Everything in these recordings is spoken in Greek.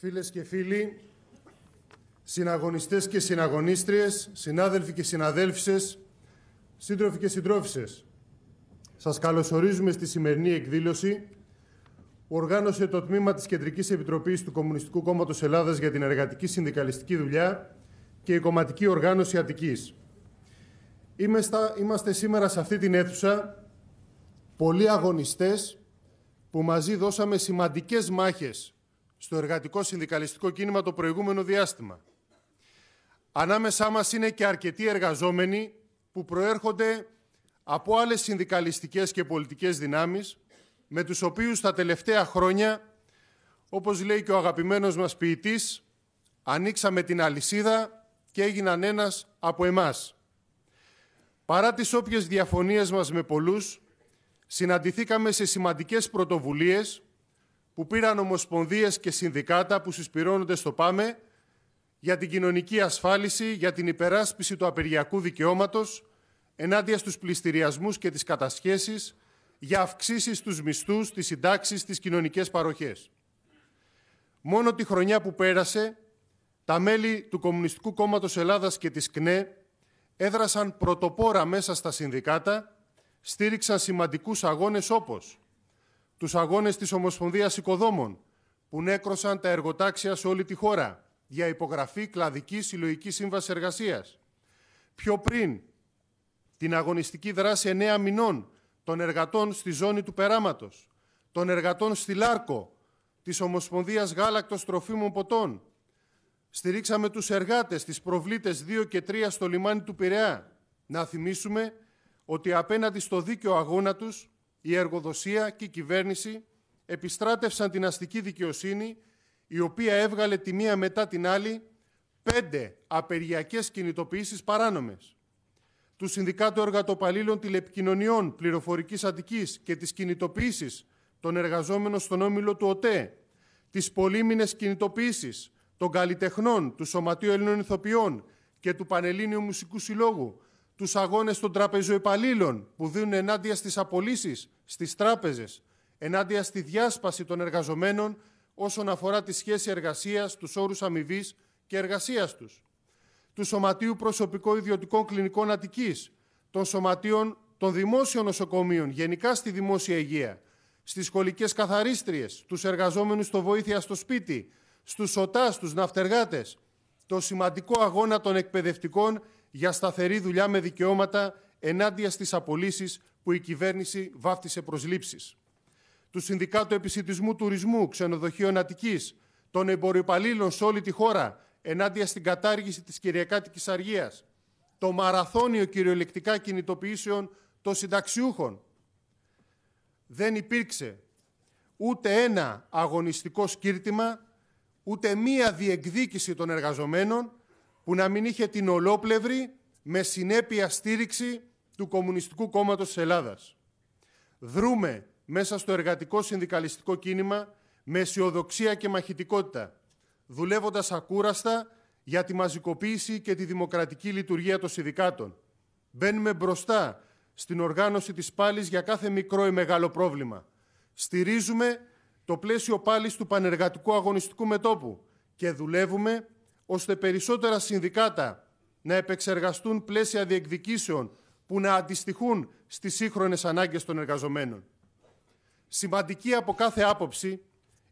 Φίλες και φίλοι, συναγωνιστές και συναγωνίστριες, συνάδελφοι και συναδέλφισες, σύντροφοι και συντρόφισσες. Σας καλωσορίζουμε στη σημερινή εκδήλωση που οργάνωσε το τμήμα της Κεντρικής Επιτροπής του Κομμουνιστικού Κόμματος Ελλάδας για την Εργατική Συνδικαλιστική Δουλειά και η Κομματική Οργάνωση Αττικής. Είμαστε σήμερα σε αυτή την αίθουσα πολλοί αγωνιστές που μαζί δώσαμε σημαντικές μάχες στο εργατικό συνδικαλιστικό κίνημα το προηγούμενο διάστημα. Ανάμεσά μας είναι και αρκετοί εργαζόμενοι που προέρχονται από άλλες συνδικαλιστικές και πολιτικές δυνάμεις, με τους οποίους τα τελευταία χρόνια, όπως λέει και ο αγαπημένος μας ποιητής, ανοίξαμε την αλυσίδα και έγιναν ένας από εμάς. Παρά τις όποιες διαφωνίες μας με πολλούς, συναντηθήκαμε σε σημαντικές πρωτοβουλίες που πήραν ομοσπονδίες και συνδικάτα που συσπηρώνονται στο ΠΑΜΕ για την κοινωνική ασφάλιση, για την υπεράσπιση του απεργιακού δικαιώματος, ενάντια στους πληστηριασμούς και τις κατασχέσεις, για αυξήσεις στους μισθούς, τις συντάξεις, τις κοινωνικές παροχές. Μόνο τη χρονιά που πέρασε, τα μέλη του Κομμουνιστικού Κόμματος Ελλάδας και της ΚΝΕ έδρασαν πρωτοπόρα μέσα στα συνδικάτα, στήριξαν σημαντικούς αγώνες όπως τους αγώνες της Ομοσπονδίας Οικοδόμων που νέκρωσαν τα εργοτάξια σε όλη τη χώρα για υπογραφή κλαδικής συλλογικής σύμβασης εργασίας. Πιο πριν, την αγωνιστική δράση εννέα μηνών των εργατών στη ζώνη του περάματος, των εργατών στη Λάρκο, της Ομοσπονδίας Γάλακτος Τροφίμων Ποτών. Στηρίξαμε τους εργάτες, τις προβλήτες 2 και 3 στο λιμάνι του Πειραιά. Να θυμίσουμε ότι απέναντι στο δίκαιο αγώνα τους η εργοδοσία και η κυβέρνηση επιστράτευσαν την αστική δικαιοσύνη, η οποία έβγαλε τη μία μετά την άλλη πέντε απεργιακές κινητοποιήσεις παράνομες. Του Συνδικάτου Εργατοπαλλήλων Τηλεπικοινωνιών Πληροφορικής Αττικής και τις κινητοποιήσεις των εργαζόμενων στον όμιλο του ΟΤΕ, τις πολύμινες κινητοποιήσεις των καλλιτεχνών, του Σωματείου Ελληνών Ιθοποιών και του Πανελλήνιου Μουσικού Συλλόγου, τους αγώνες των τραπεζοϊπαλλήλων που δίνουν ενάντια στις απολύσεις στις τράπεζες, ενάντια στη διάσπαση των εργαζομένων όσον αφορά τη σχέση εργασίας, τους όρους αμοιβής και εργασίας τους, του Σωματείου Προσωπικού Ιδιωτικών Κλινικών Αττικής, των Σωματείων των Δημόσιων Νοσοκομείων, γενικά στη Δημόσια Υγεία, στις σχολικές καθαρίστριες, τους εργαζόμενους στο βοήθεια στο σπίτι, στους σωτάς, στους ναυτεργάτες, το σημαντικό αγώνα των εκπαιδευτικών για σταθερή δουλειά με δικαιώματα ενάντια στις απολύσεις που η κυβέρνηση βάφτισε προσλήψεις. Του Συνδικάτου Επισητισμού Τουρισμού Ξενοδοχείων Αττικής, των εμποριοπαλλήλων σε όλη τη χώρα ενάντια στην κατάργηση της Κυριακάτικης Αργίας, το μαραθώνιο κυριολεκτικά κινητοποιήσεων των συνταξιούχων. Δεν υπήρξε ούτε ένα αγωνιστικό σκύρτημα, ούτε μία διεκδίκηση των εργαζομένων που να μην είχε την ολόπλευρη με συνέπεια στήριξη του Κομμουνιστικού Κόμματος της Ελλάδας. Δρούμε μέσα στο εργατικό συνδικαλιστικό κίνημα με αισιοδοξία και μαχητικότητα, δουλεύοντας ακούραστα για τη μαζικοποίηση και τη δημοκρατική λειτουργία των συνδικάτων. Μπαίνουμε μπροστά στην οργάνωση της πάλης για κάθε μικρό ή μεγάλο πρόβλημα. Στηρίζουμε το πλαίσιο πάλης του πανεργατικού αγωνιστικού μετόπου και δουλεύουμε ώστε περισσότερα συνδικάτα να επεξεργαστούν πλαίσια διεκδικήσεων που να αντιστοιχούν στις σύγχρονες ανάγκες των εργαζομένων. Σημαντική από κάθε άποψη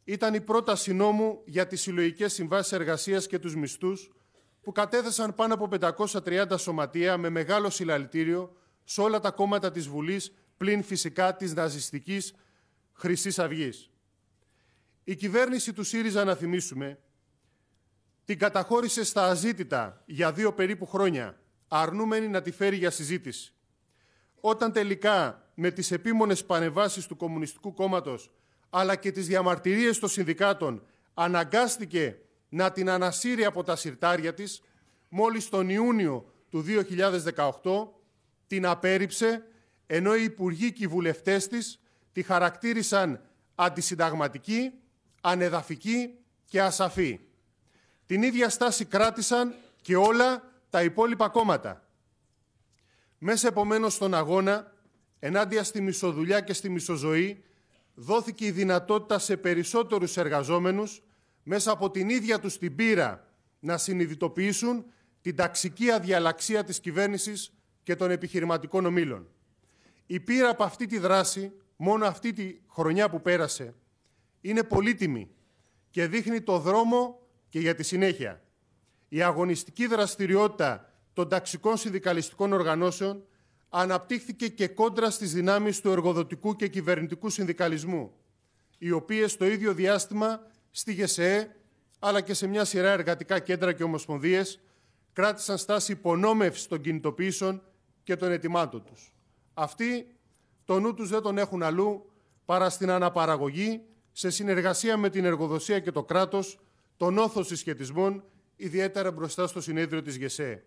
ήταν η πρόταση νόμου για τις συλλογικές συμβάσεις εργασίας και τους μισθούς που κατέθεσαν πάνω από 530 σωματεία με μεγάλο συλλαλητήριο σε όλα τα κόμματα της Βουλής πλην φυσικά της ναζιστικής χρυσής αυγής. Η κυβέρνηση του ΣΥΡΙΖΑ, να θυμίσουμε, την καταχώρησε στα αζήτητα για δύο περίπου χρόνια, αρνούμενη να τη φέρει για συζήτηση. Όταν τελικά με τις επίμονες πανεβάσεις του Κομμουνιστικού Κόμματος αλλά και τις διαμαρτυρίες των συνδικάτων αναγκάστηκε να την ανασύρει από τα συρτάρια της, μόλις τον Ιούνιο του 2018 την απέρριψε, ενώ οι υπουργοί και οι βουλευτές της τη χαρακτήρισαν αντισυνταγματική, ανεδαφική και ασαφή. Την ίδια στάση κράτησαν και όλα τα υπόλοιπα κόμματα. Μέσα επομένως στον αγώνα, ενάντια στη μισοδουλειά και στη μισοζωή, δόθηκε η δυνατότητα σε περισσότερους εργαζόμενους, μέσα από την ίδια τους την πείρα, να συνειδητοποιήσουν την ταξική αδιαλαξία της κυβέρνησης και των επιχειρηματικών ομήλων. Η πείρα από αυτή τη δράση, μόνο αυτή τη χρονιά που πέρασε, είναι πολύτιμη και δείχνει το δρόμο και για τη συνέχεια. Η αγωνιστική δραστηριότητα των ταξικών συνδικαλιστικών οργανώσεων αναπτύχθηκε και κόντρα στις δυνάμεις του εργοδοτικού και κυβερνητικού συνδικαλισμού, οι οποίες το ίδιο διάστημα στη ΓΕΣΕΕ, αλλά και σε μια σειρά εργατικά κέντρα και ομοσπονδίες, κράτησαν στάση υπονόμευσης των κινητοποιήσεων και των ετοιμάτων τους. Αυτοί το νου τους δεν τον έχουν αλλού παρά στην αναπαραγωγή, σε συνεργασία με την εργοδοσία και το κράτος, τον όθο συσχετισμών, ιδιαίτερα μπροστά στο συνέδριο της ΓΕΣΕ,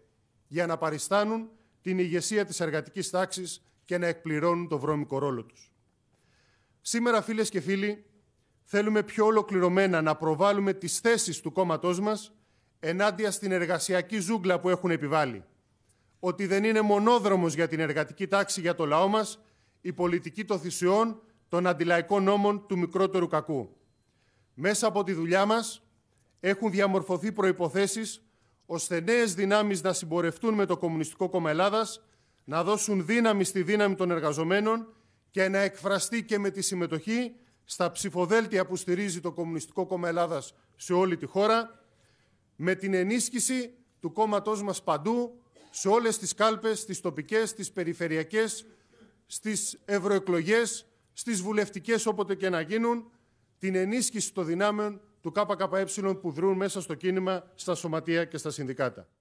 για να παριστάνουν την ηγεσία της εργατικής τάξης και να εκπληρώνουν το βρώμικο ρόλο τους. Σήμερα, φίλες και φίλοι, θέλουμε πιο ολοκληρωμένα να προβάλλουμε τις θέσεις του κόμματός μας ενάντια στην εργασιακή ζούγκλα που έχουν επιβάλει. Ότι δεν είναι μονόδρομος για την εργατική τάξη για το λαό μας η πολιτική των θυσιών των αντιλαϊκών νόμων του μικρότερου κακού. Μέσα από τη δουλειά μας έχουν διαμορφωθεί προϋποθέσεις ώστε νέες δυνάμεις να συμπορευτούν με το Κομμουνιστικό Κόμμα Ελλάδας, να δώσουν δύναμη στη δύναμη των εργαζομένων και να εκφραστεί και με τη συμμετοχή στα ψηφοδέλτια που στηρίζει το Κομμουνιστικό Κόμμα σε όλη τη χώρα, με την ενίσχυση του κόμματο μας παντού, σε όλες τις κάλπες, τις τοπικές, τις περιφερειακές, στις ευρωεκλογές, στις βουλευτικές όποτε και να γίνουν, την ενίσχυση των δυνάμεων του ΚΚΕ που δρούν μέσα στο κίνημα, στα σωματεία και στα συνδικάτα.